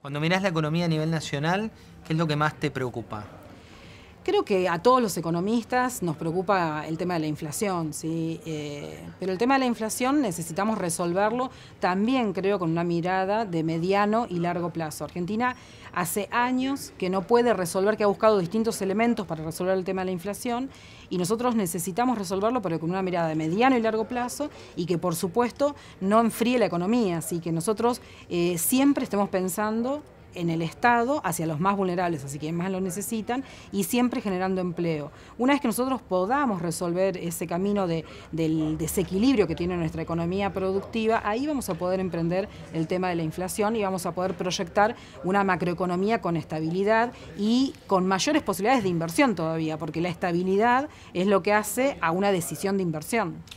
Cuando miras la economía a nivel nacional, ¿qué es lo que más te preocupa? Creo que a todos los economistas nos preocupa el tema de la inflación, ¿sí? Eh, pero el tema de la inflación necesitamos resolverlo también, creo, con una mirada de mediano y largo plazo. Argentina hace años que no puede resolver, que ha buscado distintos elementos para resolver el tema de la inflación y nosotros necesitamos resolverlo, pero con una mirada de mediano y largo plazo y que, por supuesto, no enfríe la economía. Así que nosotros eh, siempre estemos pensando en el Estado hacia los más vulnerables, así que más lo necesitan, y siempre generando empleo. Una vez que nosotros podamos resolver ese camino del desequilibrio que tiene nuestra economía productiva, ahí vamos a poder emprender el tema de la inflación y vamos a poder proyectar una macroeconomía con estabilidad y con mayores posibilidades de inversión todavía, porque la estabilidad es lo que hace a una decisión de inversión.